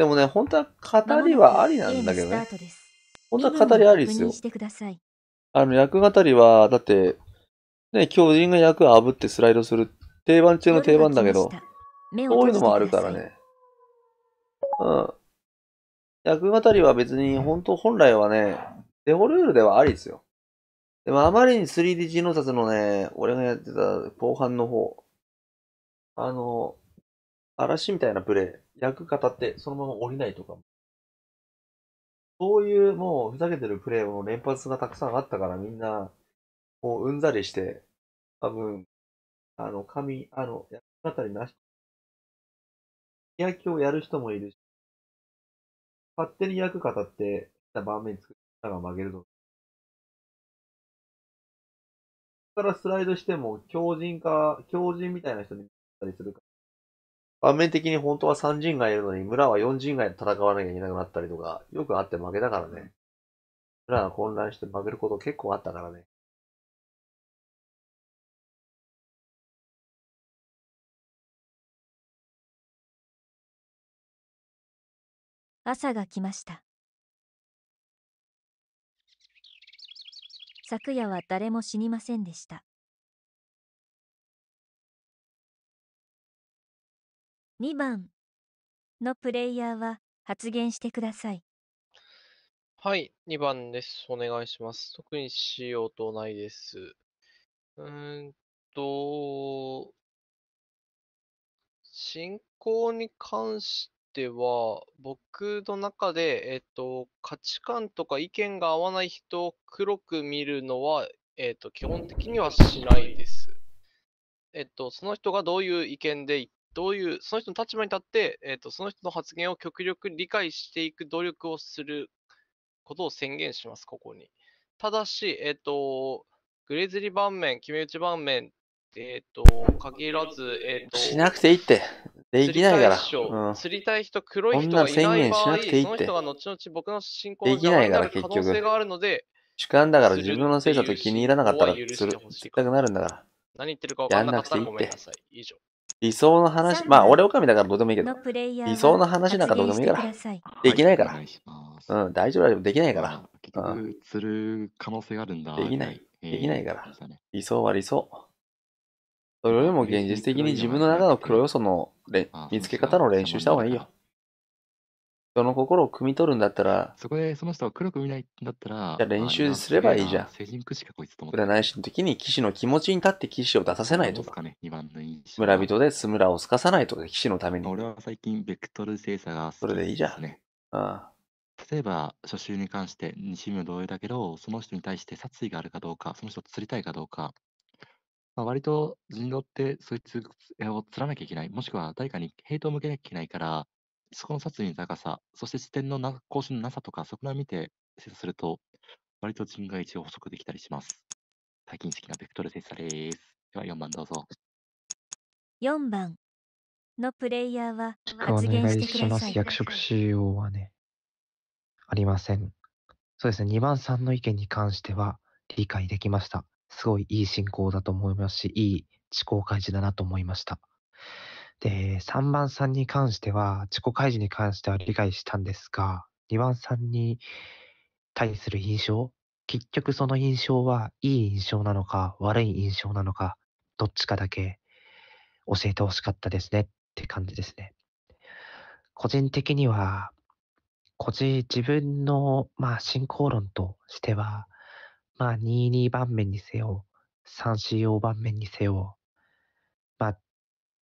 でもね、本当は語りはありなんだけどね。本当は語りありですよ。あの、役語りは、だって、ね、巨人が役を炙ってスライドする定番中の定番だけど、こういうのもあるからね。うん。役語りは別に、本当本来はね、デフォルールではありですよ。でもあまりに 3D ノサ札のね、俺がやってた後半の方、あの、嵐みたいなプレイ。役語ってそのまま降りないとか、そういうもうふざけてるプレイも連発がたくさんあったからみんな、こううんざりして、多分、あの、神、あの、役語りなし、野球をやる人もいるし、勝手に役語ってた盤面作ったら曲げるぞ。からスライドしても強靭化、強靭みたいな人になったりするか場面的に本当は3人がいるのに、村は4人が戦わなきゃいけなくなったりとか、よくあって負けたからね。村が混乱して負けること結構あったからね。朝が来ました昨夜は誰も死にませんでした2番のプレイヤーは発言してください。はい、2番です。お願いします。特にしようとないです。うーんと、進行に関しては、僕の中で、えっと、価値観とか意見が合わない人を黒く見るのは、えっと、基本的にはしないです。えっと、その人がどういう意見で言っどういう、その人の立場に立って、えーと、その人の発言を極力理解していく努力をすることを宣言します、ここに。ただし、えっ、ー、と、グレズリ盤面、決め打ち盤面、えっ、ー、と、限らず、えっ、ー、と、しなくていいって。できないから。うん、釣りたい人、黒い人がいない場合、その人が後々僕の進行の邪魔になる可能性があるので、主観だから自分のせいだと気に入らなかったらする。したくなるんだから。何言ってるか分からなかったらごめんなさい以上。理想の話、まあ、俺将だからどうでもいいけど、理想の話なんかどうでもいいから、できないから。うん、大丈夫だよ、できないから。うん、する可能性があるんだ。できない、できないから。理想は理想。それよりも現実的に自分の中の黒要素の見つけ方の練習した方がいいよ。人の心を汲み取るんだったら、そこでその人を黒く見ないんだったら、じゃ練習すればいいじゃん。成人くいと占い師の時に騎士の気持ちに立って騎士を出させないとか。ね、番村人で津村をすかさないと、騎士のために。俺は最近、ベクトル精査が、ね、それでいいじゃん。あ例えば、初週に関して、西村同様だけど、その人に対して殺意があるかどうか、その人を釣りたいかどうか、まあ、割と人道って、そいつを釣らなきゃいけない、もしくは誰かにヘイトを向けなきゃいけないから、そこの殺意の高さ、そして視点のな更新のなさとか、そこら見て精査すると、割と人が一応補足できたりします。最近好きなベクトル精査です。では4番どうぞ。4番のプレイヤーは発言してください。役職使用はね、ありません。そうですね、2番さんの意見に関しては理解できました。すごいいい進行だと思いますし、いい自己開示だなと思いました。で、3番さんに関しては、自己開示に関しては理解したんですが、2番さんに対する印象、結局その印象はいい印象なのか悪い印象なのか、どっちかだけ教えてほしかったですねって感じですね。個人的には、個人、自分の、まあ、進行論としては、まあ、22番目にせよ、3CO 番面にせよ、まあ、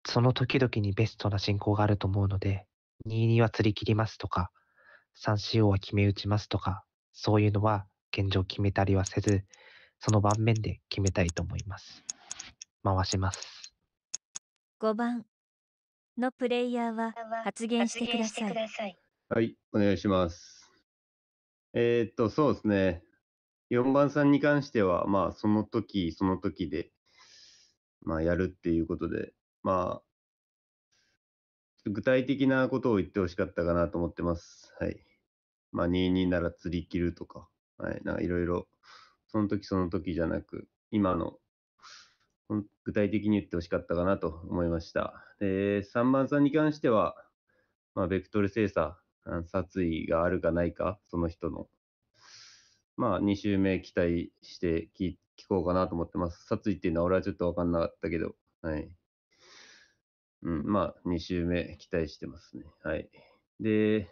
その時々にベストな進行があると思うので、22は釣り切りますとか、3CO は決め打ちますとか、そういうのは現状決めたりはせず、その盤面で決めたいと思います。回します。5番のプレイヤーは発言してください。はい、お願いします。えー、っと、そうですね。4番さんに関しては、まあ、その時、その時で、まあ、やるっていうことで、まあ、具体的なことを言ってほしかったかなと思ってます。はい。まあ、22なら釣り切るとか、はい、なんかいろいろ、その時その時じゃなく、今の具体的に言ってほしかったかなと思いました。で、3番さんに関しては、まあ、ベクトル精査、殺意があるかないか、その人の。まあ、2周目期待して聞聞こうかなと思ってます。殺意っていうのは俺はちょっと分かんなかったけど、はい。うん、まあ、2周目期待してますね。はい。で、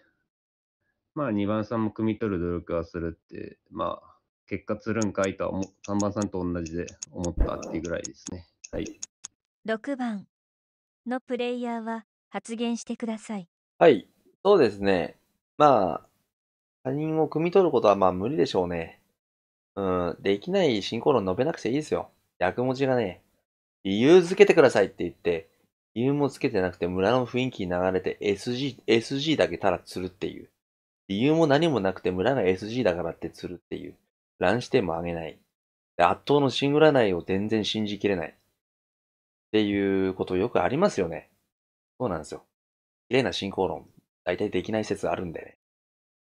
まあ、2番さんも汲み取る努力はするって、まあ、結果つるんかいとはも番さんと同じで思ったっていうぐらいですね。はい。6番のプレイヤーは発言してください。はい。そうですね。まあ、他人を汲み取ることはまあ無理でしょうね。うん、できない進行論述べなくていいですよ。役持ちがね、理由付けてくださいって言って、理由もつけてなくて村の雰囲気に流れて SG、SG だけたら釣るっていう。理由も何もなくて村が SG だからって釣るっていう。乱視点も上げない。で、圧倒の新占いを全然信じきれない。っていうことよくありますよね。そうなんですよ。綺麗な進行論、大体できない説あるんでね。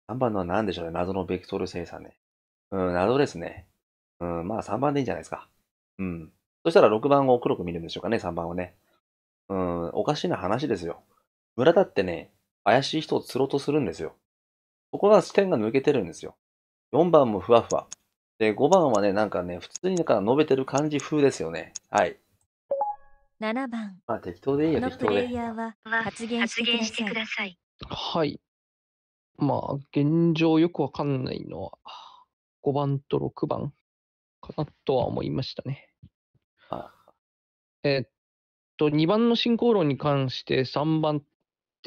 3番のは何でしょうね。謎のベクトル生産ね。うん、謎ですね。うん、まあ3番でいいんじゃないですか。うん。そしたら6番を黒く見るんでしょうかね、3番をね。うん、おかしな話ですよ。村だってね、怪しい人を釣ろうとするんですよ。そこが視点が抜けてるんですよ。4番もふわふわ。で、5番はね、なんかね、普通になんか述べてる感じ風ですよね。はい。7番。まあ適当でいいよ、適当で。発言してください。はい。まあ、現状よくわかんないのは、5番と6番かなとは思いましたね。ああえっと、2番の進行論に関して3番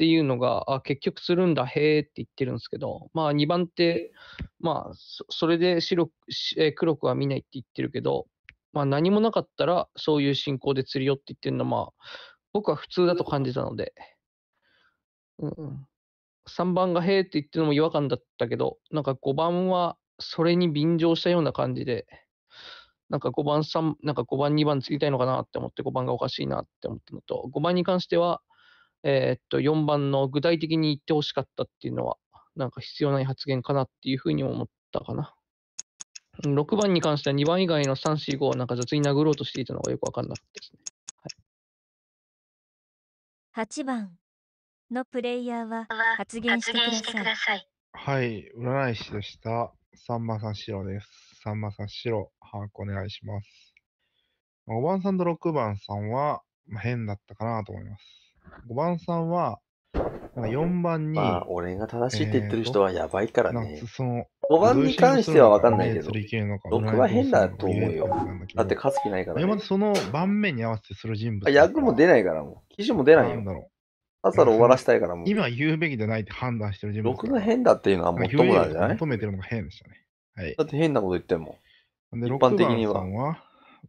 っていうのが、あ、結局するんだ、へえって言ってるんですけど、まあ2番手、まあそれで白く、え黒くは見ないって言ってるけど、まあ何もなかったらそういう進行で釣りよって言ってるのは、まあ僕は普通だと感じたので、うん、3番がへえって言ってるのも違和感だったけど、なんか5番はそれに便乗したような感じで、なんか5番3、なんか5番2番釣りたいのかなって思って5番がおかしいなって思ったのと、5番に関しては、えー、っと、4番の具体的に言ってほしかったっていうのは、なんか必要ない発言かなっていうふうに思ったかな。6番に関しては2番以外の3、4、5はなんか雑に殴ろうとしていたのがよくわかんなかったですね。はい、8番のプレイヤーは発言してください。はい、占い師でした。さんまさん白です。さんまさん白、把握お願いします。5番さんと6番さんは、まあ、変だったかなと思います。5番さんは、なんか4番に、まあ、俺が正しいって言ってる人はやばいからね。その5番に関してはわかんないけど、6は変だと思うよ。だって勝つ気ないから、ね。今その盤面に合わせてする人物。役も出ないからもう。記事も出ないよ。なんだろう。さっ終わらせたいからもう。今言うべきじゃないって判断してる人物。6が変だっていうのはもっともなんじゃない求めてるのが変でしたね。はい。だって変なこと言っても。一般的には、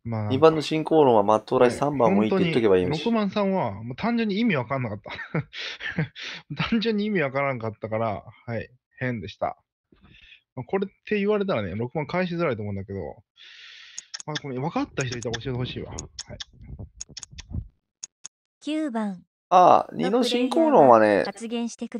まあ、2番の進行論はまっとうらい、3番もいって言っとけばいいし。6番さんは、もう単純に意味わかんなかった。単純に意味わからんかったから、はい、変でした。まあ、これって言われたらね、6番返しづらいと思うんだけど、まあ、これ分かった人いたら教えてほしいわ。はい、9番。ああ、二の進行論はね、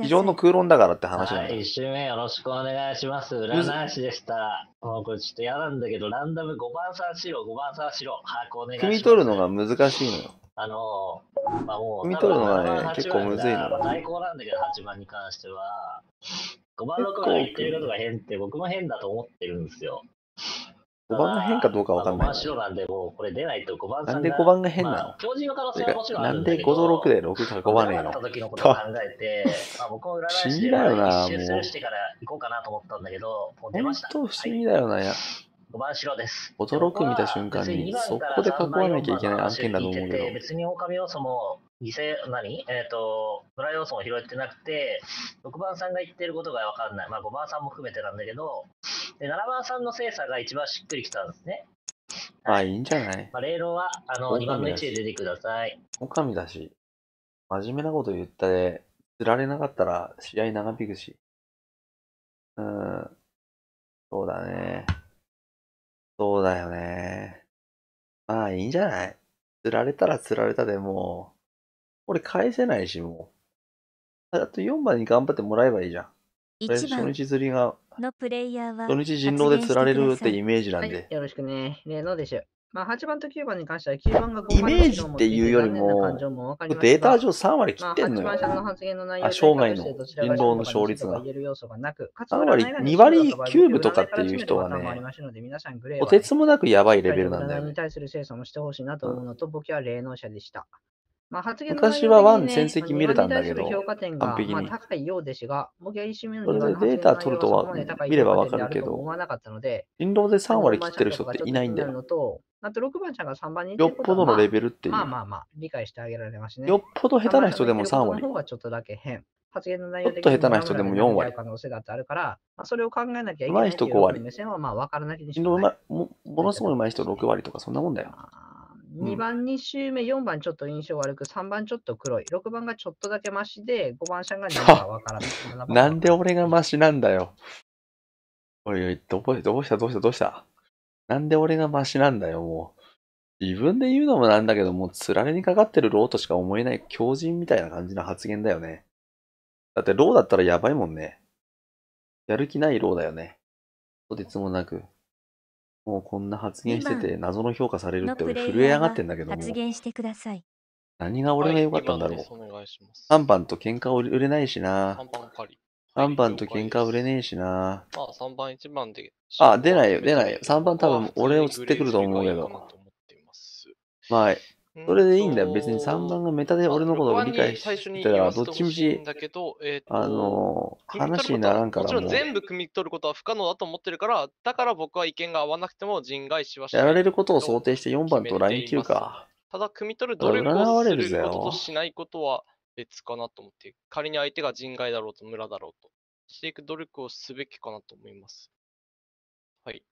異常の空論だからって話なんだ。い、一周目よろしくお願いします。占い師でした。もうこれちょっと嫌なんだけど、ランダム5番さんしろ、5番さんしろ。把握お願いします。み取るのが難しいのよ。あのー、まあもう、組み取るのがね、結構むずいの。最高なんだけど、8番に関しては。5番、6番が言ってることが変って、僕も変だと思ってるんですよ。5番が変かどうかわかんない。なんで、5番が変なの、まあ、なんで5と6で6囲まねえの不考えて、まあ僕もして思議だよな、もう本当不思議だよな、は5番白です。驚く見た瞬間に、そこで囲わなきゃいけない案件だと思うけど。別に狼要素も犠牲、何えっ、ー、と、村ラ要素も拾ってなくて、6番さんが言ってることがわかんない。まあ5番さんも含めてなんだけど、で7番さんの精査が一番しっくりきたんですね。あ、い、いんじゃないまあ、例論は、あの、2番の位置で出てください。狼だし、真面目なこと言ったで、釣られなかったら試合長引くし。うん、そうだね。そうだよね。まあ、いいんじゃない釣られたら釣られたでもこれ返せないし、もう。あと4番に頑張ってもらえばいいじゃん。初日釣りが、のプレイヤーは初日人狼で釣られるってイメージなんで。はい、よろしくね。ねのでしょ。まあ、8番と9番に関しては9番が5番イメージっていうよりも、もデータ上3割切ってんのよ。まあ、8番の発言の生涯の人狼の勝率が。3割、2割ーブとかっていう人はね、とてつもなくやばいレベルなんだよ、に対する精査もしてほしいなと思うのと、僕は霊能者でした。まあ、発言ね、昔はワン戦績見れたんだけど、完璧に。それでデータ取るとは見ればわかるけど、人狼で3割切ってる人っていないんだよ。あと6番ちゃんが3番によっぽどのレベルっていう。まあまあまあ、理解してあげられますね。よっぽど下手な人でも3割。ちょっとだけ変。発言の内容ち下手な人でも4割。可能性だってあるから、まあ、それを考えなきゃいけない。上手い人5割。目線まあものすごい上手い人6割とかそんなもんだよ。2番2周目、4番ちょっと印象悪く、3番ちょっと黒い、6番がちょっとだけマシで、5番シャンが2わからない。なんで俺がマシなんだよ。おいおい、どこどうしたどうしたどうしたなんで俺がマシなんだよ、もう。自分で言うのもなんだけど、もう、つられにかかってるローとしか思えない狂人みたいな感じの発言だよね。だって、ローだったらやばいもんね。やる気ないローだよね。とてつもなく。もうこんな発言してて謎の評価されるって俺震え上がってんだけども発言してください。何が俺が良かったんだろう。3番と喧嘩売れないしな。3番3番と喧嘩売れねえしな。あ、3番1番で。あ、出ないよ、出ないよ。3番多分俺を釣ってくると思うけど。まあ、それでいいんだよ。別に3番がメタで俺のことを理解してたら、どっちみち、あの、話にならんからも。もちろん全部汲み取ることは不可能だと思ってるから、だから僕は意見が合わなくても人外しはしやられることを想定して4番とライン級か。ただ、汲み取る努力をすることとしないことは別かなと思って、仮に相手が人外だろうと村だろうと、していく努力をすべきかなと思います。はい。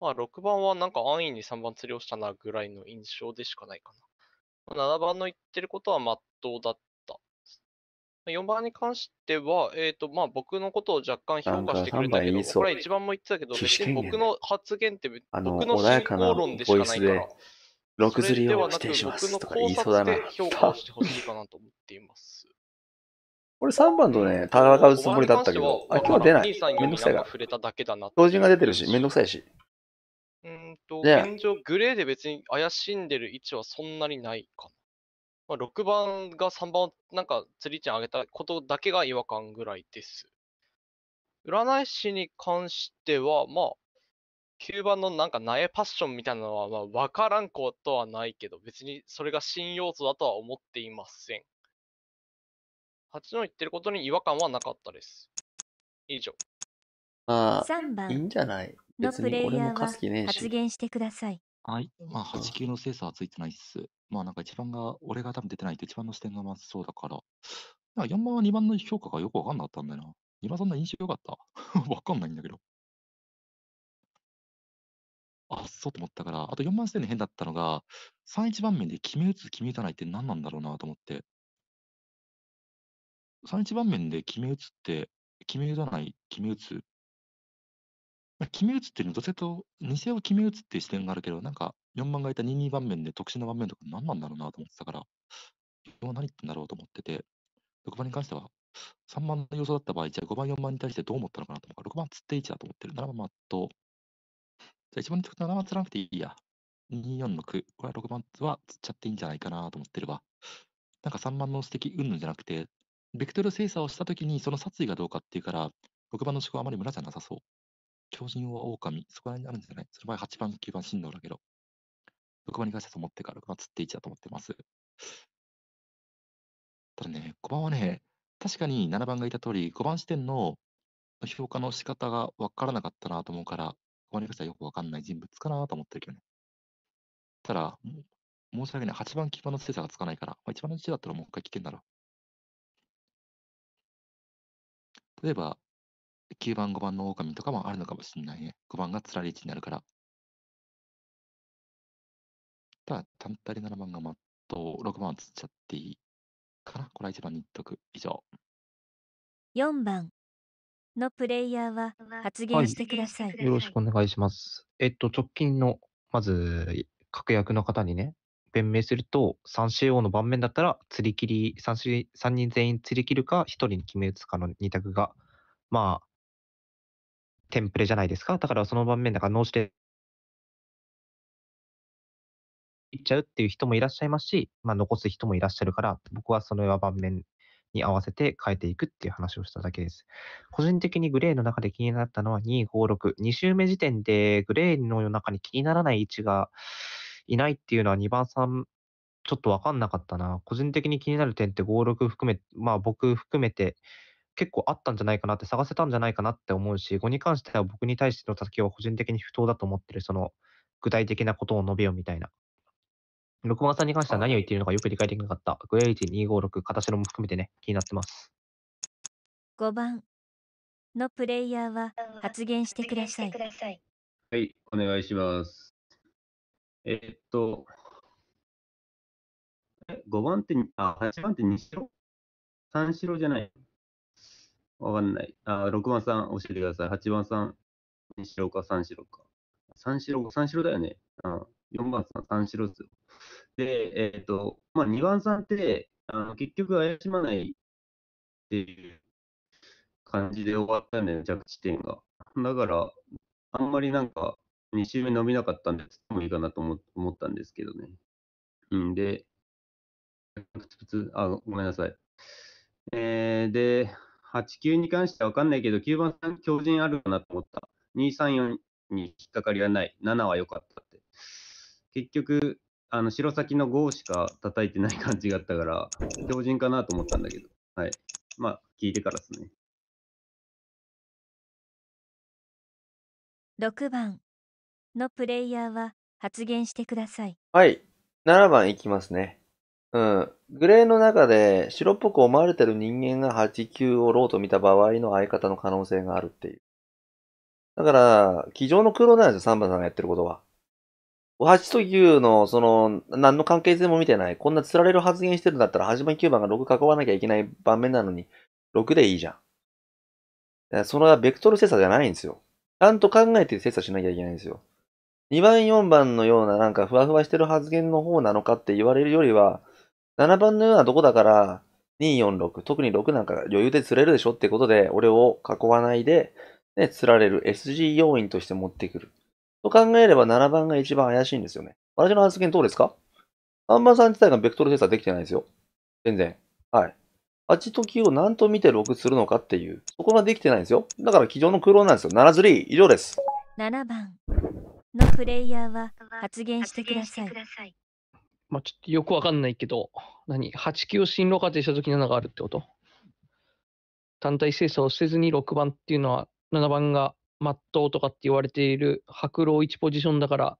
まあ、6番はなんか安易に3番釣りをしたなぐらいの印象でしかないかな。7番の言ってることはまっとうだった。4番に関しては、えっ、ー、と、まあ僕のことを若干評価してくれたけど、これは1番も言ってたけど、別に僕の発言って僕の信仰論でしかないから。6釣りを否定しますとか言いそうだな。評価してほしいかなと思っています。俺3番とね、戦うつもりだったけど、あ、今日は出ない。めんどくさいが。ら。標準が出てるし、めんどくさいし。うんと、現状、グレーで別に怪しんでる位置はそんなにないかな。まあ、6番が3番をなんか釣り位置に上げたことだけが違和感ぐらいです。占い師に関しては、まあ、9番のなんか苗パッションみたいなのは、まあ、わからんことはないけど、別にそれが新要素だとは思っていません。8の言ってることに違和感はなかったです。以上。まあ、いいんじゃないのプレイヤーは発言してください。はい、まあ、8級の精査はついてないっす。まあ、なんか一番が、俺が多分出てないって一番の視点がまずそうだから。なんか4番は2番の評価がよくわかんなかったんだよな。2番そんな印象良かった わかんないんだけど。あっそうと思ったから、あと4番視点で変だったのが、3、1番面で決め打つ、決め打たないって何なんだろうなと思って。3、1番面で決め打つって、決め打たない、決め打つ、ま、決め打つっていうのは、どちらと偽を決め打つっていう視点があるけど、なんか4番がいた2-2盤面で特殊な盤面とか何なんだろうなと思ってたから、4分は何言ってんだろうと思ってて、6番に関しては3番の予想だった場合、じゃあ5番、4番に対してどう思ったのかなと思うから、6番釣って1だと思ってる。7番マット。じゃあ1番に釣7番釣らなくていいや。2-4の9。これは6番は釣っちゃっていいんじゃないかなと思ってれば。なんか3番の指摘、うんぬんじゃなくて、ベクトル精査をしたときにその殺意がどうかっていうから、6番の思考はあまり無駄じゃなさそう。狂人は狼、そこら辺にあるんじゃないその前8番、9番、神道だけど。6番に関しては思ってから、6番釣って1だと思ってます。ただね、5番はね、確かに7番が言った通り、5番視点の評価の仕方が分からなかったなと思うから、5番に関してはよく分かんない人物かなと思ってるけどね。ただ、申し訳ない。8番、9番の精査がつかないから、まあ、1番の1だったらもう一回聞けんだろう。例えば、9番、5番の狼とかもあるのかもしれないね。5番がつられ1になるから。ただ、単体で7番がまっとう。6番はつっちゃっていいかな。これは1番に言っとく。以上。4番のプレイヤーは発言してください。はい、よろしくお願いします。えっと、直近の、まず、確約の方にね、弁明すると、3CO の盤面だったら、釣り切り3、3人全員釣り切るか、1人に決め打つかの2択が、まあ、テンプレじゃないですか。だからその盤面だから脳死でいっちゃうっていう人もいらっしゃいますし、まあ、残す人もいらっしゃるから、僕はその盤面に合わせて変えていくっていう話をしただけです。個人的にグレーの中で気になったのは2、5、6。2周目時点でグレーの中に気にならない位置がいないっていうのは2番、さん、ちょっとわかんなかったな。個人的に気になる点って5、6含め、まあ僕含めて結構あったんじゃないかなって、探せたんじゃないかなって思うし、語に関しては僕に対しての叩きは個人的に不当だと思ってる、その具体的なことを述べようみたいな。六番さんに関しては何を言っているのかよく理解できなかった。グレイジ256、片白も含めてね、気になってます。5番のプレイヤーは発言してください。はい、お願いします。えー、っと、え5番手に、あ、8番って2白 ?3 白じゃない。わかんない。あ、6番さん教えてください。8番さん、2白か3白か。3白、3白だよね。ん。4番さん、3白ですよ。で、えっ、ー、と、まあ、2番さんって、あの結局怪しまないっていう感じで終わったんだよ、着地点が。だから、あんまりなんか、2周目伸びなかったんで、つってもいいかなと思ったんですけどね。うんで、あ、ごめんなさい。えー、で、8、9に関しては分かんないけど、9番さん強靭あるかなと思った。2、3、4に引っかかりはない。7は良かったって。結局、あの、白先の5しか叩いてない感じがあったから、強靭かなと思ったんだけど。はい。まあ、聞いてからですね。6番のプレイヤーは発言してください。はい。7番いきますね。うん。グレーの中で白っぽく思われてる人間が8、9をローと見た場合の相方の可能性があるっていう。だから、机上の空論なんですよ、3番さんがやってることは。8と9の、その、何の関係性も見てない。こんな釣られる発言してるんだったら、8番9番が6囲わなきゃいけない盤面なのに、6でいいじゃん。そのベクトル精査じゃないんですよ。ちゃんと考えて精査しなきゃいけないんですよ。2番4番のようななんかふわふわしてる発言の方なのかって言われるよりは、7番のようなとこだから、246、特に6なんか余裕で釣れるでしょってことで、俺を囲わないで、ね、釣られる SG 要因として持ってくる。と考えれば7番が一番怪しいんですよね。私の発言どうですか ?3 番さん自体がベクトル精査できてないですよ。全然。はい。8と9を何と見て6するのかっていう、そこができてないんですよ。だから基上の空論なんですよ。7釣り、以上です。7番のプレイヤーは発言してください。まあ、ちょっとよくわかんないけど、何 ?8 9進路ってしたとき7があるってこと単体精査をせずに6番っていうのは、7番がまっとうとかって言われている白老1ポジションだから、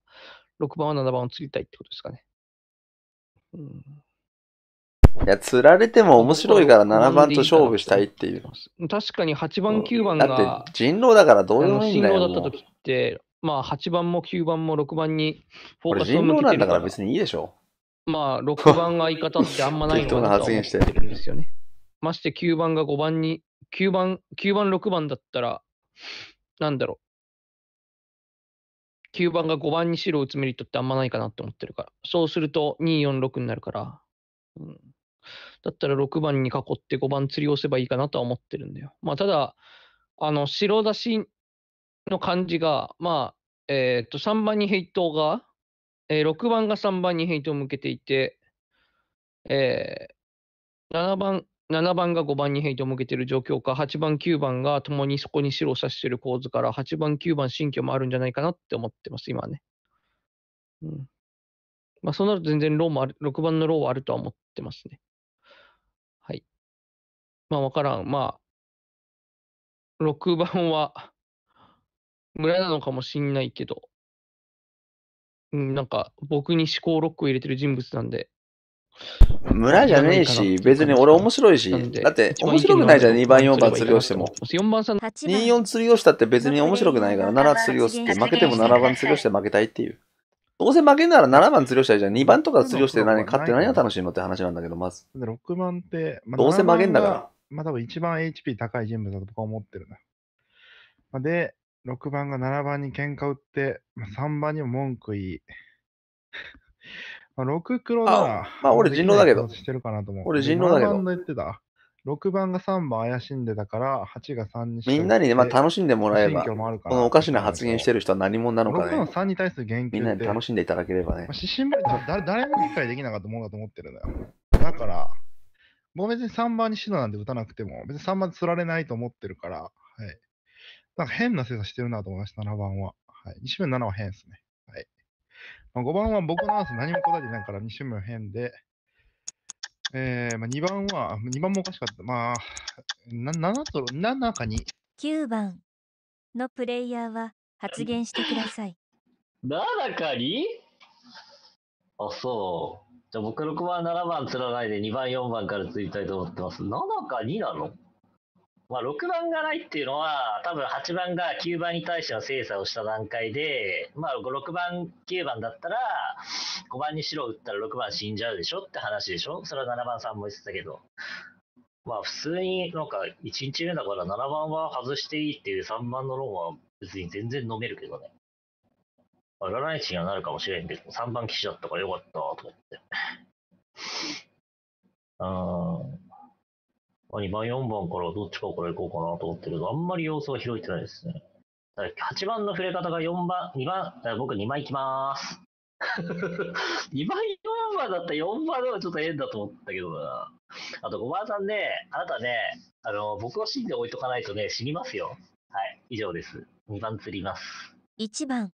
6番は7番を釣りたいってことですかね。うん、いや、釣られても面白いから7番と勝負したいっていう。確かに8番、9番が。だって人狼だからどうでもいいんだよ。人狼だった時って、まあ8番も9番も6番にフォーカスを向けてるから。人狼なんだから別にいいでしょ。まあ、6番が相方ってあんまないのかなと思ってるんですよね。まして9番が5番に、9番、9番、6番だったら、なんだろう。9番が5番に白を打つメリットってあんまないかなって思ってるから。そうすると246になるから。うん、だったら6番に囲って5番釣り押せばいいかなとは思ってるんだよ。まあ、ただ、あの、白出しの感じが、まあ、えっ、ー、と、3番にヘイトがえー、6番が3番にヘイトを向けていて、えー、7番、7番が5番にヘイトを向けている状況か、8番、9番が共にそこに白を指している構図から、8番、9番、新居もあるんじゃないかなって思ってます、今はね。うん。まあ、そうなると全然ローもある、6番のローはあるとは思ってますね。はい。まあ、わからん。まあ、6番は、村なのかもしんないけど、うん、なんか僕に思考ロックを入れてる人物なんで。村じゃねえし、別に俺面白いし。だって、面白くないじゃん、2番、4番釣りをしても。4番、ん2、4釣りをしたって別に面白くないから、7釣りをして、負けても7番釣りをして負けたいっていう。どうせ負けんなら7番釣りをしたいじゃん。2番とか釣りをして何勝って何が楽しいのって話なんだけど、まず。6番って、まどうせ負けんだから。まあ多分一番 HP 高い人物だと僕は思ってるな。で、6番が7番に喧嘩売って、まあ、3番にも文句言い、まあ、6黒なら、まあ俺人狼だけど。してるかなと思う俺人狼だけど。番言ってた。6番が3番怪しんでたから、8が3にみんなに、まあ、楽しんでもらえば、このおかしな発言してる人は何者なのかね。6の3に対する言及みんなに楽しんでいただければね。指針誰も理解できなかったものだと思ってるんだよ。だから、もう別に3番に死ぬなんて打たなくても、別に3番釣られないと思ってるから、はい。なんか変な精査してるなと思いました、7番は。はい。2周目7は変ですね。はい。まあ、5番は僕のアンス何も答えてないから、2周目は変で、えー、まあ、2番は、2番もおかしかった。まあ、な7と、7か2。9番のプレイヤーは発言してください。7か 2? あ、そう。じゃあ僕6番、7番釣らないで2番、4番から釣りたいと思ってます。7か2なのまあ、6番がないっていうのは、多分8番が9番に対しての精査をした段階で、まあ、6番、9番だったら、5番に白打ったら6番死んじゃうでしょって話でしょそれは7番さんも言ってたけど。まあ、普通になんか1日目だから7番は外していいっていう3番の論は別に全然飲めるけどね。まあ、占い師にはなるかもしれんけど、3番騎士だったからよかったと思って。うん。ま2番、4番からどっちかから行こうかなと思ってるけど、あんまり様子は広いてないですね。8番の触れ方が4番、2番、僕2番行きます。2 番、4番だったら4番のはちょっと変だと思ったけどな。あと5番さんね、あなたね、あの、僕を死んで置いとかないとね、死にますよ。はい、以上です。2番釣ります。1番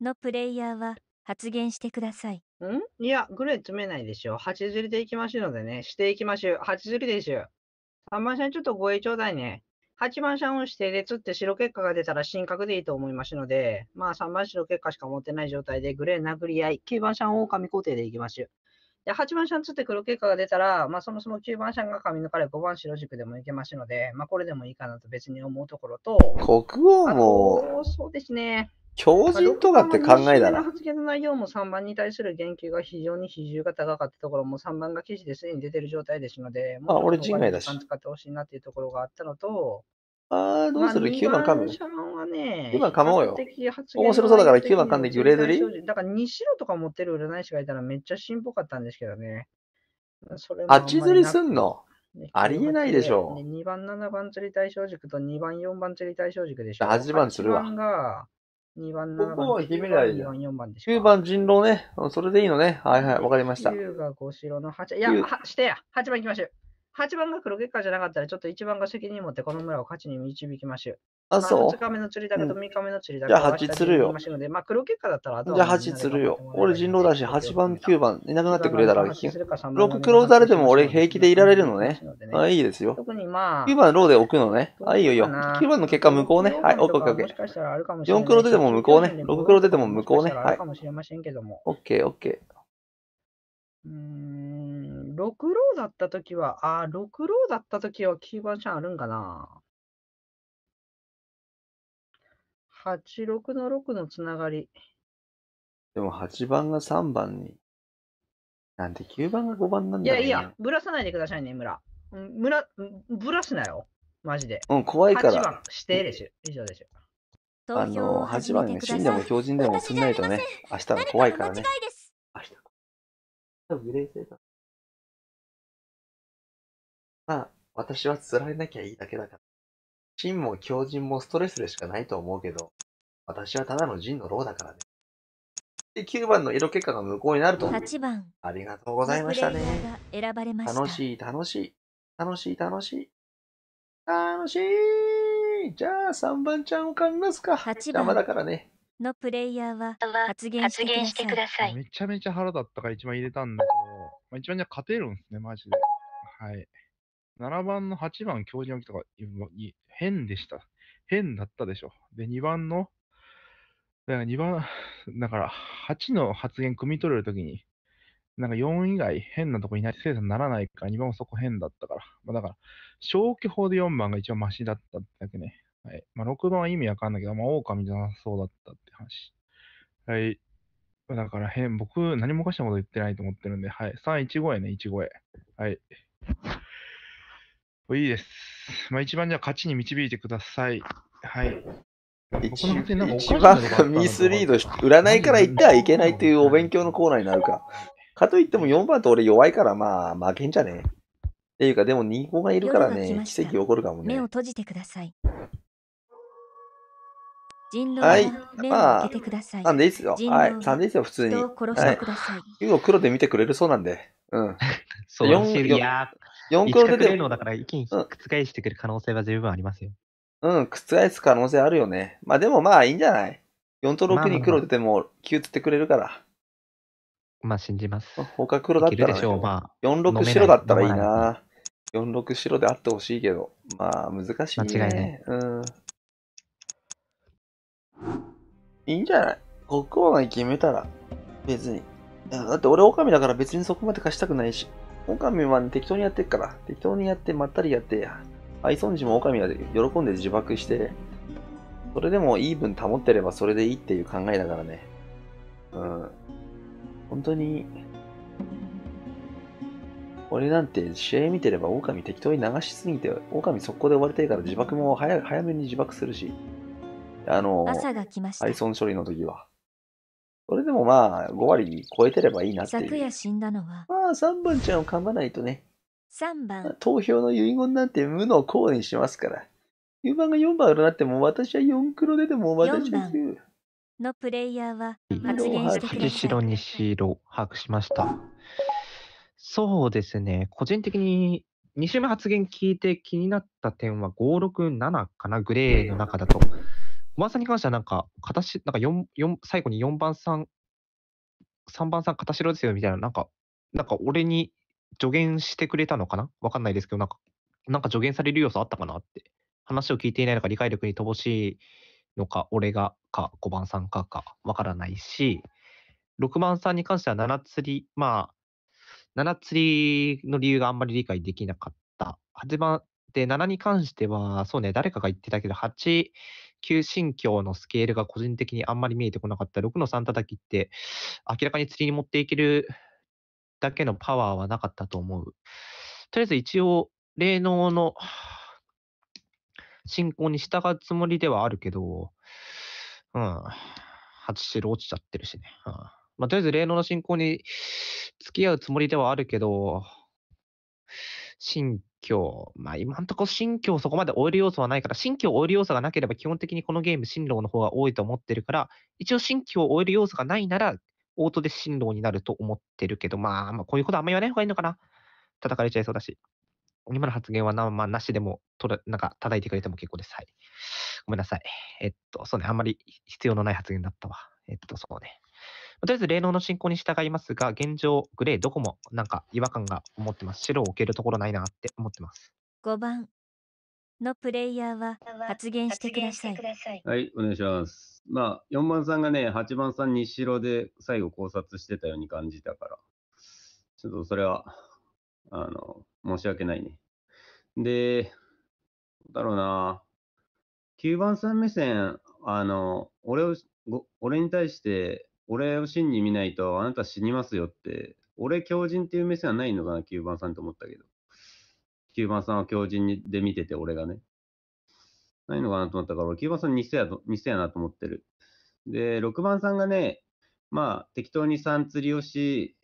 のプレイヤーは発言してください。んいや、グレー詰めないでしょ。8釣りでいきましょうのでね、していきましょう。8釣りでしょ。三番線ちょっと護衛ちょうだいね。8番車運して列って白結果が出たら進角でいいと思いますので、まあ3番白結果しか持ってない状態でグレー殴り合い、9番車を狼工程でいきます。で、8番車につって黒結果が出たら、まあそもそも9番車が髪抜かれ5番白軸でもいけますので、まあこれでもいいかなと別に思うところと、国王も、そうですね。超人とかって考えだな。発言の内容も3番に対する言及が非常に比重が高かったところも3番が記事ですでに出てる状態ですので、まあ、俺人外だし。使ってほしいなっていうところがあったのと、ああ、どうする、まあ、?9 番噛む。9番噛もうよ。面白そうだから9番噛んでグレードリだから西野とか持ってる占い師がいたらめっちゃしんぽかったんですけどね。それあっちずりすんのありえないでしょう。2番、7番釣り対象軸と2番、4番釣り対象軸でしょ。8番釣るわ。8番が2番7番。ここは決めないじゃん。4番で番人狼ね。それでいいのね。はいはい、わかりました。9が5白の8。いや、はしてや。8番行きましょう。8番が黒結果じゃなかったら、ちょっと1番が責任持ってこの村を勝ちに導きましょう。あ、そう。2日目の釣りだけと3日目の釣りだけ、うん、じゃあ8釣るよ。まあ、黒結果だったらじゃあ8釣るよ。俺人狼だし、8番、9番いなくなってくれたら、6クローズされても俺平気でいられるのね。あ、いいですよ。特にまあ、9番ローで置くのね。あ、いいよいいよ。9番の結果無効ね。はい、オッケーオッケー。4クロ出ても無効ね。6クロ出ても無効ね。はい。オッケーオッケー。うーん。六郎だったときは、あ、六郎だったときは9番チャンあるんかな。86の6のつながり。でも8番が3番に。なんで9番が5番なんだ、ね、いやいや、ぶらさないでくださいね、村。村、ぶらすなよ。マジで。うん、怖いから。8番、指定でょ。以上でしょ。あの、8番に死んでも標準でもすんないとね、明日が怖いからね。明日。多分グレーセーだ。まあ、私は釣られなきゃいいだけだから。真も狂人もストレスでしかないと思うけど、私はただの人の牢だからね。で、9番の色結果が無効になると思う。8番。ありがとうございましたね。選ばれました楽しい、楽しい。楽しい、楽しい。楽しいじゃあ3番ちゃんを考えますか。8番。邪魔だからね。のプレイヤーは発言してください。めちゃめちゃ腹だったから1番入れたんだけど、まあ、一番じゃ勝てるんですね、マジで。はい。7番の8番、授のなとか、変でした。変だったでしょ。で、2番の、だから2番、だから8の発言汲み取れるときに、なんか4以外変なとこいない、精査にならないから2番もそこ変だったから。まあ、だから、消去法で4番が一応マシだったってだけね。はい。まあ、6番は意味わかんないけど、まあ、狼じゃなそうだったって話。はい。だから変、僕、何もおかしなこと言ってないと思ってるんで、はい。3、1、5へね、1、5へ。はい。いいです。まあ、一番じゃあ勝ちに導いてください。はい。一一番ミスリードし、占いから言ってはいけないというお勉強のコーナーになるか。かといっても4番と俺弱いからまあ負けんじゃねえ。っていうかでも2個がいるからね、奇跡起こるかもね。目を閉じてください。はい。まあ、3でいいっすよ。はい。3でいいっすよ、普通に。はい。黒で見てくれるそうなんで。うん。そうです4黒出ても。だから気に覆してくる可能性は十分ありますよ。うん、覆す可能性あるよね。まあでもまあいいんじゃない4と6に黒出ても9つってくれるから。まあ信じます。他黒だったら、ね、まあ、46白だったらいいな。46白であってほしいけど、まあ難しいね。間違いない。うん。いいんじゃない国王が決めたら、別に。だって俺狼だから別にそこまで貸したくないし。オカミは、ね、適当にやってっから、適当にやって、まったりやって、アイソンジもオカミは喜んで自爆して、それでもイーブン保ってればそれでいいっていう考えだからね。うん。本当に、俺なんて試合見てれば狼適当に流しすぎて、狼速攻で終わりたいから自爆も早早めに自爆するし、あの、アイソン処理の時は。それでもまあ、5割超えてればいいなっていう。昨夜死んだのは。まあ、3番ちゃんを噛まないとね。3番。投票の遺言なんて無の功にしますから。9番が4番になっても、私は4黒ででも私は9。のプレイヤーは発言してくい。白に白、把握しました。そうですね、個人的に2週目発言聞いて気になった点は5、6、7かな、グレーの中だと。小番さんに関してはなんか形なんか最後に4番さん3番さん片白ですよみたいななんかなんか俺に助言してくれたのかなわかんないですけどなんかなんか助言される要素あったかなって話を聞いていないのか理解力に乏しいのか俺がか5番さんかかわからないし6番さんに関しては7釣りまあ7釣りの理由があんまり理解できなかった。8番で7に関しては、そうね、誰かが言ってたけど、8、旧信教のスケールが個人的にあんまり見えてこなかった6の3叩きって、明らかに釣りに持っていけるだけのパワーはなかったと思う。とりあえず一応、霊能の進行に従うつもりではあるけど、うん、初白落ちちゃってるしね。うんまあ、とりあえず霊能の進行に付き合うつもりではあるけど、新境、まあ今んとこ新教そこまで追える要素はないから、新境を追える要素がなければ基本的にこのゲーム、新郎の方が多いと思ってるから、一応新境を追える要素がないなら、オートで新郎になると思ってるけど、まあ、まあ、こういうことあんま言わない方がいいのかな。叩かれちゃいそうだし。今の発言はな,、まあ、なしでもなんか叩いてくれても結構です。はい。ごめんなさい。えっと、そうね、あんまり必要のない発言だったわ。えっと、そうね。とりあえず霊能の進行に従いますが、現状、グレー、どこもなんか違和感が思ってます。白を置けるところないなって思ってます。5番のプレイヤーは発言してください。はい、お願いします。まあ、4番さんがね、8番さんに白で最後考察してたように感じたから、ちょっとそれは、あの、申し訳ないね。で、だろうな、9番さん目線、あの、俺を、俺に対して、俺を真に見ないとあなた死にますよって、俺狂人っていう目線はないのかな、9番さんと思ったけど。9番さんは狂人で見てて、俺がね。ないのかなと思ったから、俺9番さん偽やと偽やなと思ってる。で、6番さんがね、まあ、適当に3釣りをし、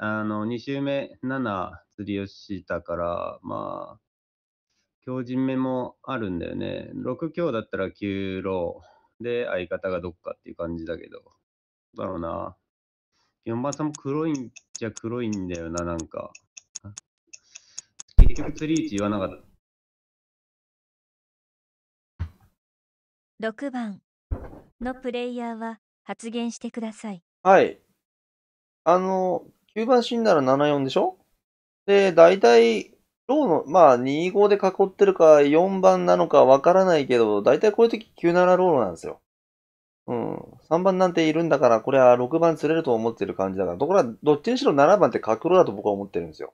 あの2周目7釣りをしたから、まあ、強人目もあるんだよね。6強だったら9ローで相方がどっかっていう感じだけど。だろうな。山場さんも黒いんじゃ黒いんだよな、なんか。結局ツリーチ言わなかった。6番のプレイヤーは発言してください。はい。あの、9番死んだら74でしょで、大体、ローの、まあ、25で囲ってるか、4番なのかわからないけど、大体こういう時9 7ローなんですよ。うん。3番なんているんだから、これは6番釣れると思ってる感じだから、ところが、どっちにしろ7番って角路だと僕は思ってるんですよ。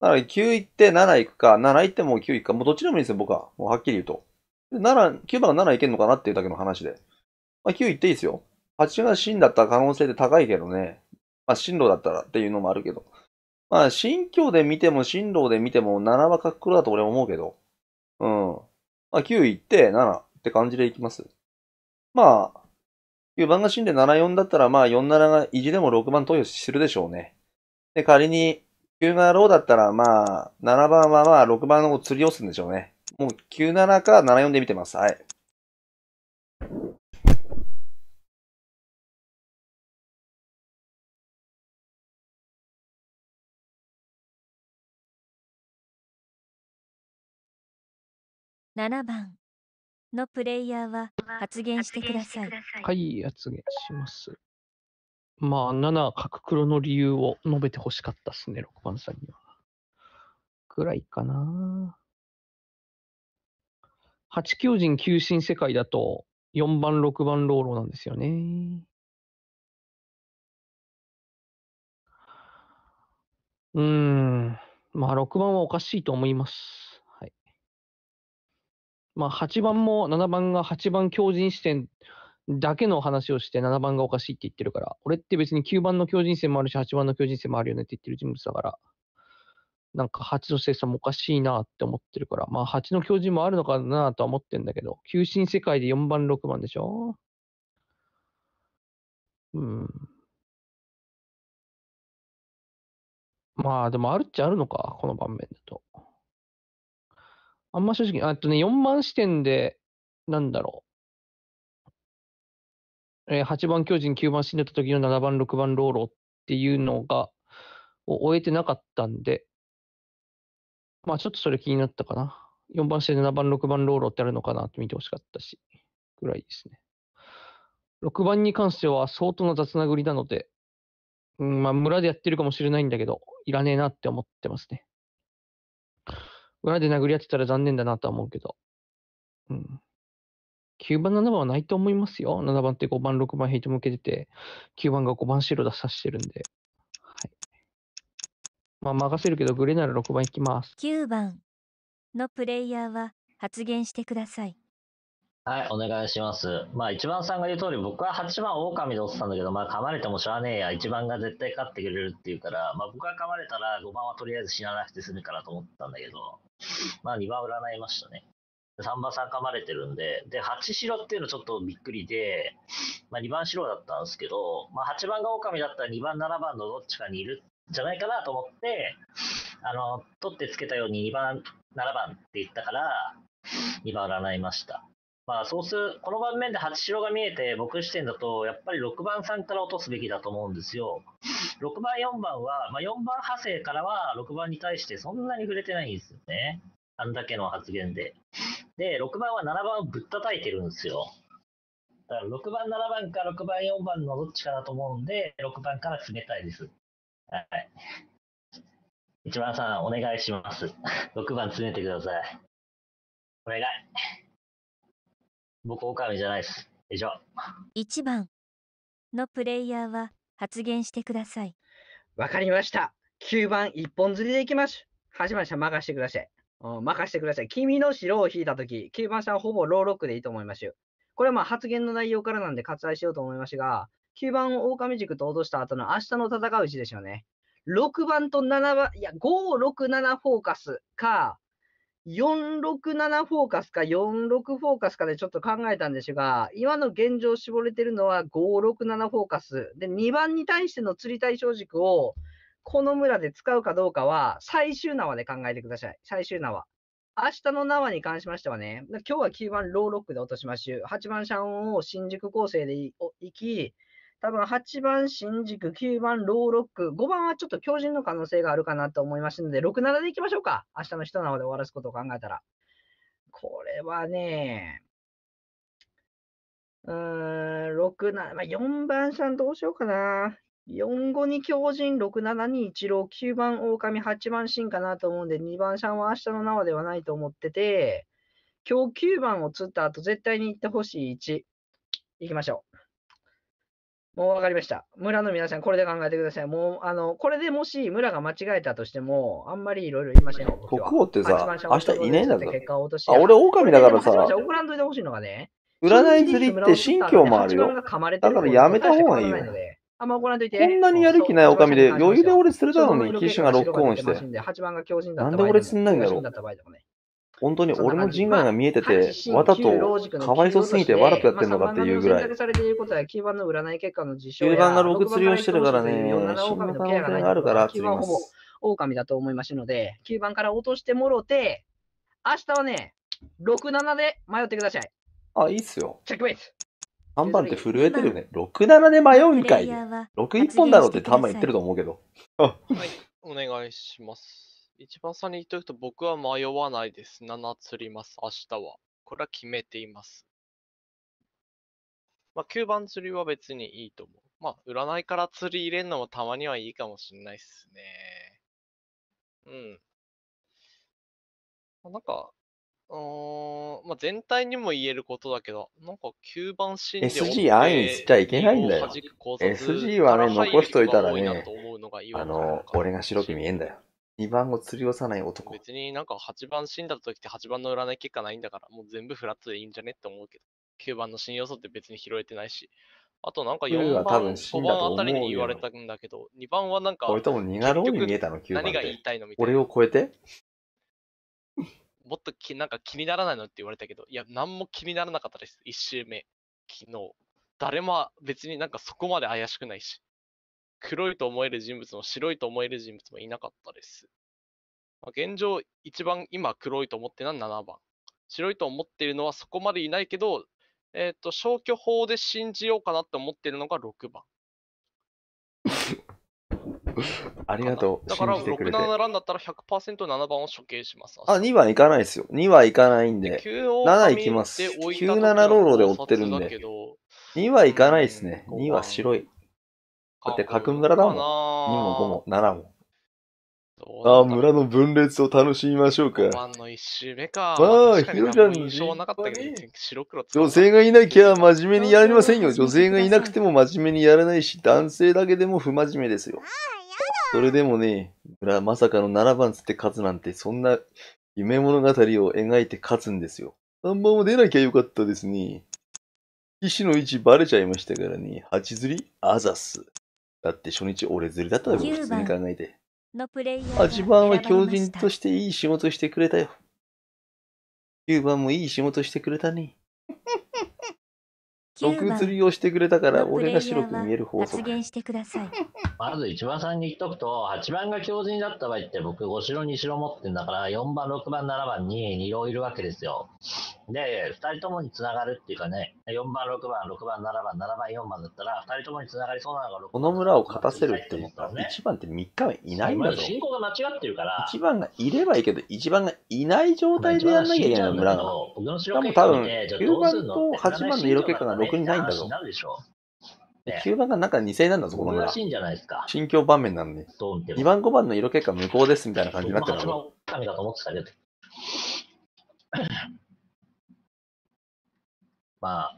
だから9行って7行くか、7行っても9行くか、もうどっちでもいいんですよ、僕は。もうはっきり言うと。7、9番が7行けんのかなっていうだけの話で。まあ9行っていいですよ。8が真だった可能性って高いけどね。まあ進路だったらっていうのもあるけど。まあ新居で見ても進路で見ても7は角路だと俺思うけど。うん。まあ9行って7って感じで行きます。まあ、9番が死んで7-4だったら、まあ4-7が意地でも6番投与するでしょうね。で、仮に9がローだったら、まあ、7番はまあ6番を釣り寄すんでしょうね。もう9-7か7-4で見てます。はい。7番のプレイヤーは発言してください。はい、発言します。まあ、7、角黒の理由を述べてほしかったっすね、6番さんには。ぐらいかな。八強人急進世界だと、4番、6番ローローなんですよね。うーん。まあ、6番はおかしいと思います。まあ、8番も7番が8番強靭視点だけの話をして7番がおかしいって言ってるから、俺って別に9番の強靭戦もあるし、8番の強靭戦もあるよねって言ってる人物だから、なんか8の精査もおかしいなって思ってるから、まあ8の強靭もあるのかなとは思ってんだけど、球神世界で4番、6番でしょうん。まあでもあるっちゃあるのか、この盤面だと。あんま正直、あとね、4番視点で、なんだろう。えー8番巨人、9番死んでた時の7番、6番ローロっていうのが、を終えてなかったんで、まあちょっとそれ気になったかな。4番して7番、6番ローロってあるのかなって見てほしかったし、ぐらいですね。6番に関しては相当な雑なぐりなので、うん、まあ村でやってるかもしれないんだけど、いらねえなって思ってますね。裏で殴り合ってたら残念だなとは思うけど。うん。9番、7番はないと思いますよ。7番って5番、6番ヘイト向けてて、9番が5番白出さしてるんで。はい。まあ、任せるけど、グレなら6番いきます。9番のプレイヤーは発言してください。はい、お願いします。まあ、一番さんが言う通り、僕は8番狼でってたんだけど、まあ、噛まれてもしゃあねえや、1番が絶対勝ってくれるっていうから、まあ、僕が噛まれたら5番はとりあえず死ななくて済むからと思ったんだけど、まあ、番占いましたね。3番さん噛まれてるんで、で、8白っていうのちょっとびっくりで、まあ、2番白だったんですけど、まあ、8番が狼だったら2番、7番のどっちかにいるんじゃないかなと思って、あの、取ってつけたように2番、7番って言ったから、2番占いました。まあ、そうする、この盤面で初白が見えて、僕視点だと、やっぱり6番さんから落とすべきだと思うんですよ。6番、4番は、まあ、4番派生からは6番に対してそんなに触れてないんですよね。あんだけの発言で。で、6番は7番をぶったたいてるんですよ。だから6番、7番か6番、4番のどっちかだと思うんで、6番から詰めたいです。はい。一番さん、お願いします。6番詰めてください。お願い。僕、オカミじゃないです。以上。1番のプレイヤーは発言してください。わかりました。9番、一本釣りでいきます。始まりました。任してください。うん、任してください。君の城を引いたとき、9番さんほぼローロックでいいと思いますよ。これはまあ発言の内容からなんで割愛しようと思いますが、9番を狼軸と落とした後の明日の戦う位置でしょうね。6番と7番、いや、5、6、7フォーカスか、467フォーカスか46フォーカスかでちょっと考えたんですが、今の現状絞れてるのは567フォーカス。で、2番に対しての釣り対象軸を、この村で使うかどうかは、最終縄で考えてください。最終縄。明日の縄に関しましてはね、今日は9番ローロックで落としましゅ。8番シャンを新宿構成で行き、多分8番新宿、9番ローロック、5番はちょっと強靭の可能性があるかなと思いましたので、6、7でいきましょうか。明日の一ので終わらすことを考えたら。これはね、うーん、6、7、まあ、4番さんどうしようかな。4、5に強靭、6、7に一郎、9番狼、8番新かなと思うんで、2番さんは明日の縄ではないと思ってて、今日9番を釣った後、絶対に行ってほしい1。行きましょう。もうわかりました。村の皆さん、これで考えてください。もう、あの、これでもし村が間違えたとしても、あんまりいろいろ言いません国王ってさ、明日いないんだぞ。あ、俺、狼だからさ、送らんといてほしいのがね、占い釣りって信教もあるよ。だからやめた方がいいよ。あんま怒らんといて。こんなにやる気ない狼で、余裕で俺釣れたのに、シュがロックオンして。なんで俺釣んないんだろう。本当に俺の人外が見えてて、わざとかわいそうすぎてわざとやってんのかっていうぐらい。され盤の占い結果の事象や。盤が6釣りをしてるからね、死ぬ可能性があるから釣ります。狼だと思いますので、9番から落としてもろて、明日はね、6、7で迷ってください。あ、いいっすよ。チェックメイト。3番って震えてるね。6、7で迷うんかい。6、1本だろうってたま言ってると思うけど。はい、お願いします。一番下に言っとくと僕は迷わないです。な釣ります、明日は。これは決めています。まあ、9番釣りは別にいいと思う。まあ、占いから釣り入れるのもたまにはいいかもしんないっすね。うん。まあ、なんか、うん、まあ、全体にも言えることだけど、なんか9番シーンで SG 安易にしちゃいけないんだよ。SG はね、残しといたらね、あの、俺が白く見えんだよ。2番を釣り寄さない男。別になんか8番死んだ時って8番の占い結果ないんだから、もう全部フラットでいいんじゃねって思うけど、9番の新要素って別に拾えてないし、あとなんか4番、5番あたりに言われたんだけど、2番はなんか、俺とも似がに見えたの、9番何が言いたいのみたいな。俺を超えて もっときなんか気にならないのって言われたけど、いや、何も気にならなかったです、1周目、昨日。誰も別になんかそこまで怪しくないし。黒いと思える人物も白いと思える人物もいなかったです。まあ、現状、一番今黒いと思ってるのは7番。白いと思っているのはそこまでいないけど、えっ、ー、と、消去法で信じようかなって思っているのが6番。ありがとう。だから、6、7ランだったら 100%7 番を処刑します。あ、2番いかないですよ。2はいかないんで。で7いきます。97ローロで追ってるんで。2はいかないですね。2は白い。だって角村だもん。2も5も7も。ああ、村の分裂を楽しみましょうか。の1周目か。まあ、ひろちゃんに。女性がいなきゃ真面目にやりませんよ。女性がいなくても真面目にやらないし、男性だけでも不真面目ですよ。それでもね、村まさかの7番つって勝つなんて、そんな夢物語を描いて勝つんですよ。3番も出なきゃよかったですね。騎士の位置バレちゃいましたからね。8釣りアザス。だって初日俺ずりだった僕普通に考えて。8番は狂人としていい仕事してくれたよ。9番もいい仕事してくれたね。毒釣りをしてくれたから、俺が白く見える法則。発言してください。まず1番さんに言っとくと、8番が強靭だった場合って、僕5白に白持ってんだから、4番、6番、7番に2両いるわけですよ。で、2人ともにつながるっていうかね、4番、6番、6番、7番、7番、4番だったら、2人ともにつながりそうなのが番。この村を勝たせるって思ったら、1番って3日目いないんだぞ。進行が間違ってるから。1番がいればいいけど、1番がいない状態でやんなきゃいけないの、村が。しかも多分、9番と8番の色結果が6逆にないんだろう。なるでしょう。ね、9番がなんか2世なんだぞ、この村。しいんじゃないですか。心境場面なのに。2番5番の色結果無効ですみたいな感じになってるの。神だと思ってたけど。まあ、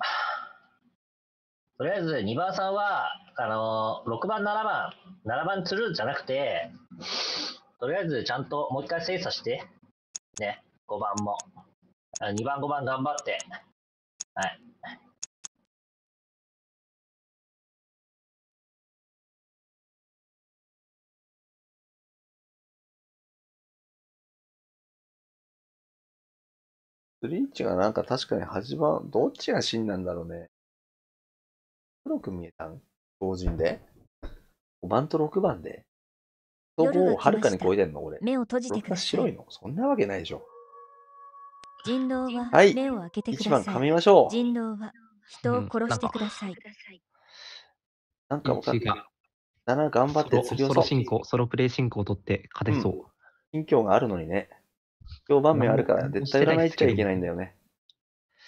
とりあえず2番さんは、あの、6番、7番、7番つるじゃなくて、とりあえずちゃんともう一回精査して、ね、5番も。2番、5番頑張って。はい。スリーチがなんか確かに始まどっちが真なんだろうね。黒く見えたん同人で ?5 番と6番で人をはるかに超えてんの俺。目を閉じてください。白いのそんなわけないでしょ。人狼は目を開けてください。はい、1番噛みましょう。人狼は人を殺してください。うん、なんか分かった。7頑張って釣りをソロ進行、ソロプレイ進行を取って勝てそう。うん、があるのにね。評判面あるから絶対占いっちゃいけないんだよね。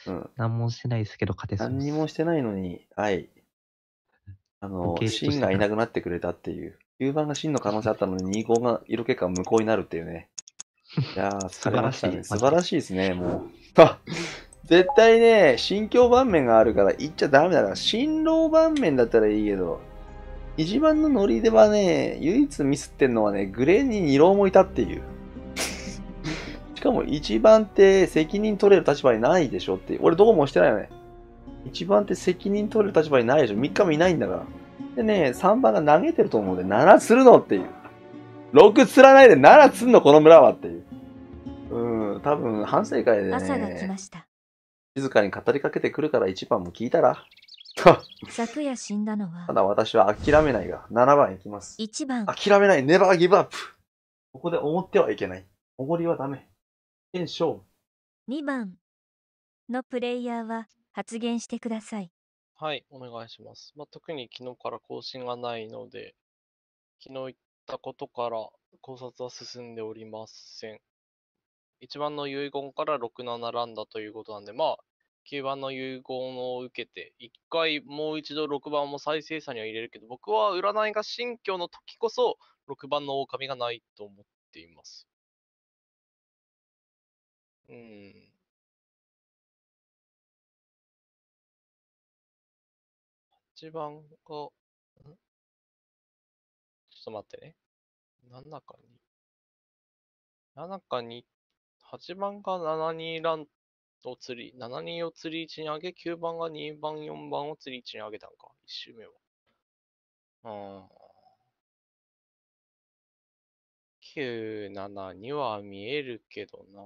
うん。何もしてないですけど勝てそう何にもしてないのに、はい。あの、真がいなくなってくれたっていう。9番が真の可能性あったのに、2号が色気が無効になるっていうね。いやー、素晴らしい。素晴らしいですね、もう。絶対ね、心境盤面があるから言っちゃダメだから、心労盤面だったらいいけど、一番のノリではね、唯一ミスってんのはね、グレーに二郎もいたっていう。かも一番って責任取れる立場にないでしょって。俺どうもしてないよね。一番って責任取れる立場にないでしょ。3日もいないんだから。でね、3番が投げてると思うんで、7つるのっていう。6釣らないで7つんの、この村はっていう。うん、多分反省会でね。朝が来ました。静かに語りかけてくるから1番も聞いたら。昨夜死んだのは。ただ私は諦めないが、7番いきます。1番。諦めない、ネバーギ v e ップ。ここで思ってはいけない。おごりはダメ。検証2番のプレイヤーは発言してください。はい、お願いします。まあ、特に昨日から更新がないので、昨日言ったことから考察は進んでおりません。1番の遺言から67ランダということなんで、まあ、9番の遺言を受けて、1回もう一度6番も再生産には入れるけど、僕は占いが新居の時こそ6番の狼がないと思っています。うん。8番が、んちょっと待ってね。7か2。7か2。8番が72ランと釣り、72を釣り位置に上げ、9番が2番、4番を釣り位置に上げたんか。1周目は。うん。972は見えるけどな。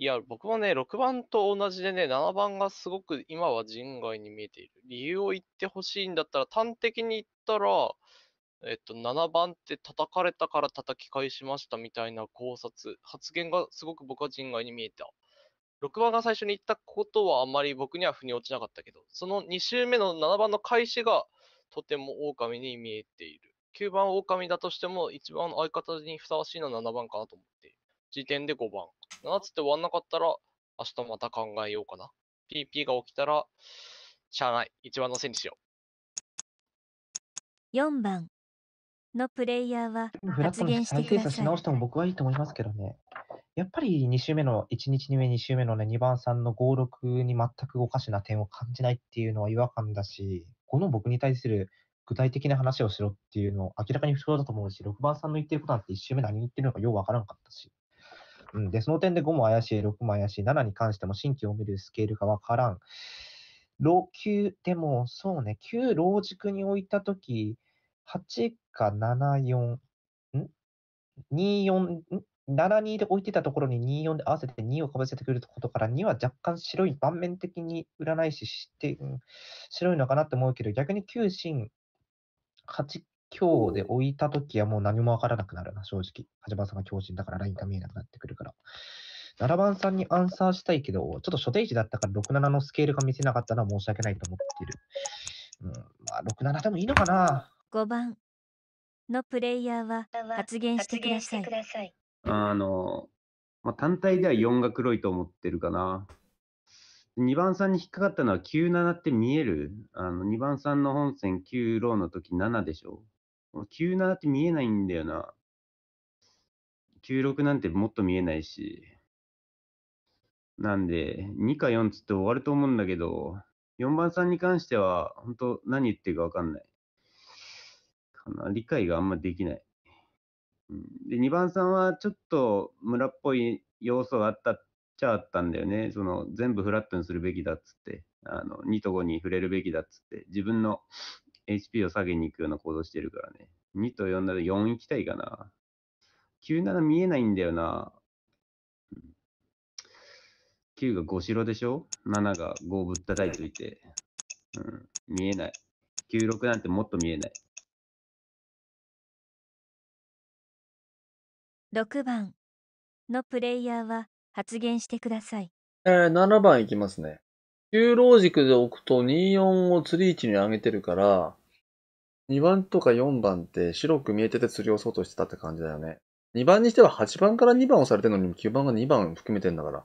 いや、僕もね、6番と同じでね、7番がすごく今は人外に見えている。理由を言ってほしいんだったら、端的に言ったら、えっと、7番って叩かれたから叩き返しましたみたいな考察、発言がすごく僕は人外に見えた。6番が最初に言ったことはあまり僕には腑に落ちなかったけど、その2周目の7番の開始がとても狼に見えている。9番狼だとしても一番相方にふさわしいのは7番かなと思っている。時点で5番。7つって終わんなかったら、明日また考えようかな。PP が起きたら、しゃあない。1番のせいにしよう。4番のプレイヤーは発言してください。し直しても僕はいいと思いますけどね。やっぱり2週目の、1日目、2週目のね、2番さんの5、6に全くおかしな点を感じないっていうのは違和感だし、この僕に対する具体的な話をしろっていうのを明らかに不調だと思うし、6番さんの言ってることなんて1週目何言ってるのかようわからんかったし。うん、で、その点で5も怪しい、6も怪しい、7に関しても新規を見るスケールがわからん。6、9、でもそうね、9老軸に置いたとき、8か74、ん ?24、ん ?72 で置いてたところに24で合わせて2をかぶせてくることから2は若干白い、盤面的に占い師して、うん、白いのかなって思うけど、逆に9、新、8今日で置いた時はもう何もわからなくなるな、正直。8番さんが強心だからラインが見えなくなってくるから。7番さんにアンサーしたいけど、ちょっと初定値だったから67のスケールが見せなかったのは申し訳ないと思っている。うん、まあ、67でもいいのかな ?5 番のプレイヤーは発言してください。いあの、まあ、単体では4が黒いと思ってるかな。2番さんに引っかかったのは97って見える。あの2番さんの本線9ローの時7でしょ。97って見えないんだよな。96なんてもっと見えないし。なんで、2か4つって終わると思うんだけど、4番さんに関しては、本当何言ってるかわかんない。かな。理解があんまできない。で、2番さんはちょっと村っぽい要素があったっちゃあったんだよね。その、全部フラットにするべきだっつって、あの、2と5に触れるべきだっつって、自分の HP を下げに行くような行動してるからね。2と4なら4行きたいかな。97見えないんだよな。9が5白でしょ ?7 が5ぶったたいといて。うん、見えない。96なんてもっと見えない。6番のプレイヤーは発言してください。えー、7番いきますね。9ロ軸で置くと24を釣り位置に上げてるから、2番とか4番って白く見えてて釣りをそうとしてたって感じだよね。2番にしては8番から2番をされてるのに9番が2番含めてんだから。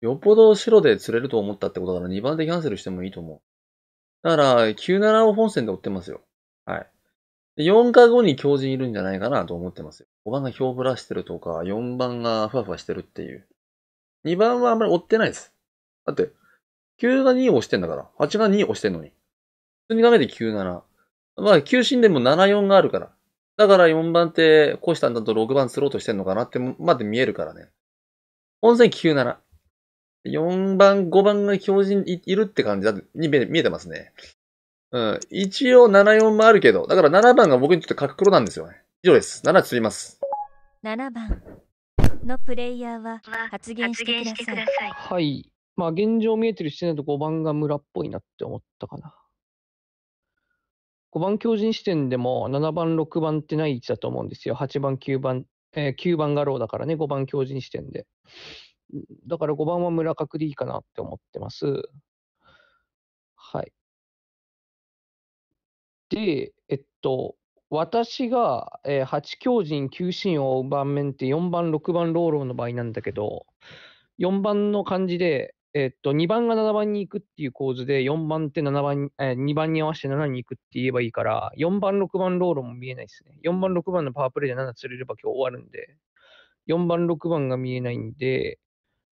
よっぽど白で釣れると思ったってことだから2番でキャンセルしてもいいと思う。だから、97を本線で追ってますよ。はい。4か5に強靭いるんじゃないかなと思ってますよ。5番が表ぶらしてるとか、4番がふわふわしてるっていう。2番はあんまり追ってないです。だって、9が2を押してんだから。8が2押してんのに。普通に考えで9 7まあ、球進でも74があるから。だから4番手、うしたんだと6番スローとしてんのかなって、まで見えるからね。本線9 7 4番、5番が標準いるって感じだに見えてますね。うん。一応74もあるけど、だから7番が僕にとって角黒なんですよね。以上です。7つります。7番のプレイヤーは発言してください。はい。まあ現状見えてる視点だと5番が村っぽいなって思ったかな。5番強靭視点でも7番、6番ってない位置だと思うんですよ。8番、9番、えー、9番がローだからね、5番強靭視点で。だから5番は村角でいいかなって思ってます。はい。で、えっと、私が、えー、8強人9進を追う盤面って4番、6番、ローローの場合なんだけど、4番の感じで、えっと、2番が7番に行くっていう構図で、4番って7番、えー、2番に合わせて7に行くって言えばいいから、4番、6番ローロも見えないですね。4番、6番のパワープレイで7釣れれば今日終わるんで、4番、6番が見えないんで、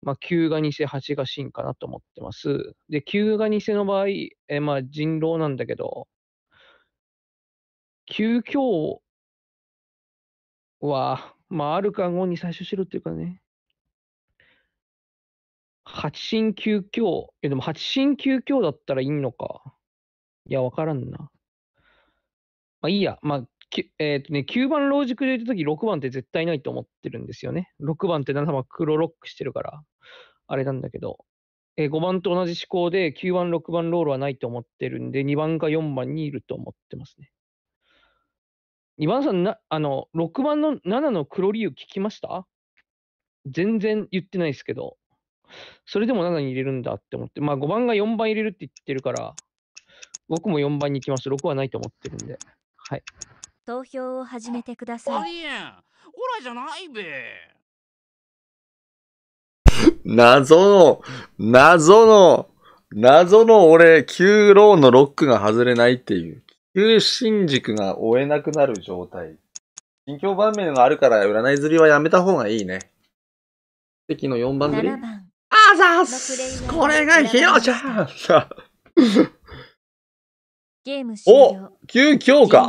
まあ、9が偽、8が真かなと思ってます。で、9が偽の場合、えー、まあ、人狼なんだけど、9強は、まあ、あるか5に最初しろっていうかね、八神九教。え、でも八神九教だったらいいのか。いや、わからんな。まあいいや。まあ、えっ、ー、とね、9番ロージクで言った時6番って絶対ないと思ってるんですよね。6番って7番黒ロックしてるから、あれなんだけど。えー、5番と同じ思考で9番、6番ロールはないと思ってるんで、2番か4番にいると思ってますね。2番さん、なあの6番の7の黒理由聞きました全然言ってないですけど、それでも7に入れるんだって思って、まあ5番が4番入れるって言ってるから、僕も4番に行きます。6はないと思ってるんで。はい。投票を始めてください。あオラじゃないべ。謎の、謎の、謎の俺、9ローのロックが外れないっていう。急進軸が追えなくなる状態。近況盤面があるから占い釣りはやめた方がいいね。席の4番釣り。7番あざすこれがヒロちゃん ゲーム終了お !9 強化あ、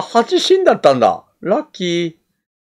8死んだったんだラッキー